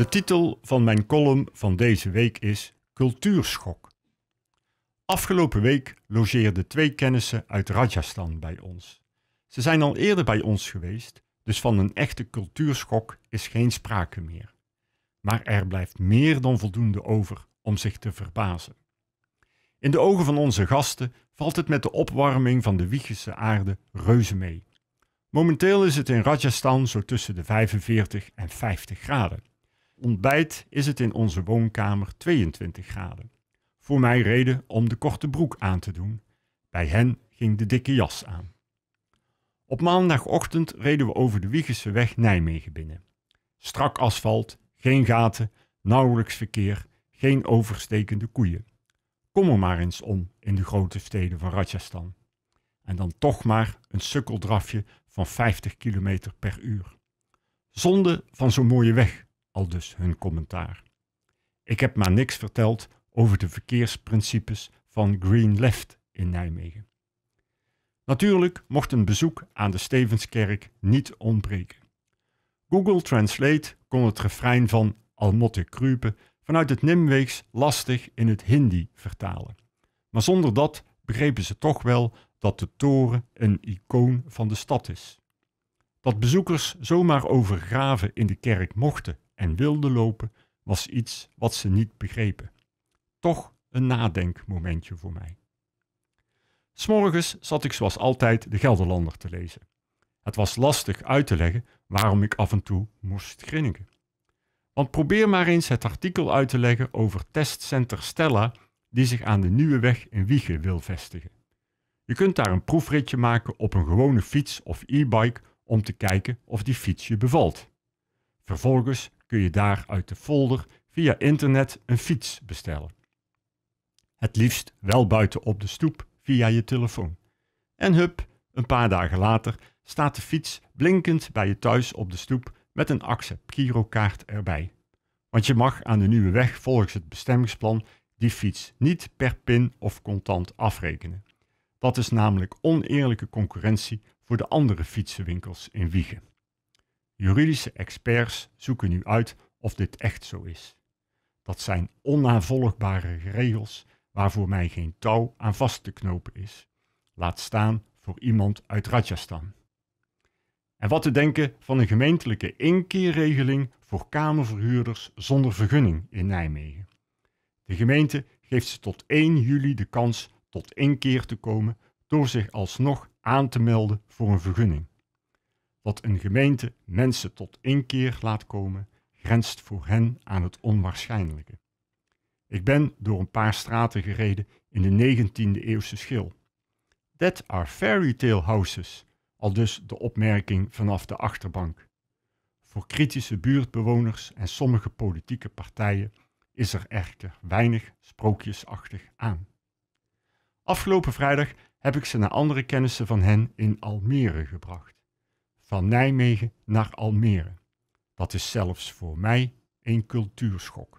De titel van mijn column van deze week is Cultuurschok. Afgelopen week logeerden twee kennissen uit Rajasthan bij ons. Ze zijn al eerder bij ons geweest, dus van een echte cultuurschok is geen sprake meer. Maar er blijft meer dan voldoende over om zich te verbazen. In de ogen van onze gasten valt het met de opwarming van de Wiegische aarde reuze mee. Momenteel is het in Rajasthan zo tussen de 45 en 50 graden ontbijt is het in onze woonkamer 22 graden. Voor mij reden om de korte broek aan te doen. Bij hen ging de dikke jas aan. Op maandagochtend reden we over de Wiegense weg Nijmegen binnen. Strak asfalt, geen gaten, nauwelijks verkeer, geen overstekende koeien. Kom er maar eens om in de grote steden van Rajasthan. En dan toch maar een sukkeldrafje van 50 km per uur. Zonde van zo'n mooie weg, al dus hun commentaar. Ik heb maar niks verteld over de verkeersprincipes van Green Left in Nijmegen. Natuurlijk mocht een bezoek aan de Stevenskerk niet ontbreken. Google Translate kon het refrein van Almotte Krupen vanuit het Nimweegs lastig in het Hindi vertalen. Maar zonder dat begrepen ze toch wel dat de toren een icoon van de stad is. Dat bezoekers zomaar over graven in de kerk mochten en wilde lopen, was iets wat ze niet begrepen. Toch een nadenkmomentje voor mij. S'morgens zat ik zoals altijd de Gelderlander te lezen. Het was lastig uit te leggen waarom ik af en toe moest grinniken. Want probeer maar eens het artikel uit te leggen over testcenter Stella die zich aan de Nieuwe Weg in Wiegen wil vestigen. Je kunt daar een proefritje maken op een gewone fiets of e-bike om te kijken of die fiets je bevalt. Vervolgens kun je daar uit de folder via internet een fiets bestellen. Het liefst wel buiten op de stoep via je telefoon. En hup, een paar dagen later staat de fiets blinkend bij je thuis op de stoep met een accept kaart erbij. Want je mag aan de nieuwe weg volgens het bestemmingsplan die fiets niet per pin of contant afrekenen. Dat is namelijk oneerlijke concurrentie voor de andere fietsenwinkels in Wiegen. Juridische experts zoeken nu uit of dit echt zo is. Dat zijn onnavolgbare regels waarvoor mij geen touw aan vast te knopen is. Laat staan voor iemand uit Rajasthan. En wat te denken van een gemeentelijke inkeerregeling voor kamerverhuurders zonder vergunning in Nijmegen. De gemeente geeft ze tot 1 juli de kans tot inkeer te komen door zich alsnog aan te melden voor een vergunning. Wat een gemeente mensen tot inkeer laat komen, grenst voor hen aan het onwaarschijnlijke. Ik ben door een paar straten gereden in de 19e eeuwse schil. That are fairy tale houses, al dus de opmerking vanaf de achterbank. Voor kritische buurtbewoners en sommige politieke partijen is er echter weinig sprookjesachtig aan. Afgelopen vrijdag heb ik ze naar andere kennissen van hen in Almere gebracht van Nijmegen naar Almere. Dat is zelfs voor mij een cultuurschok.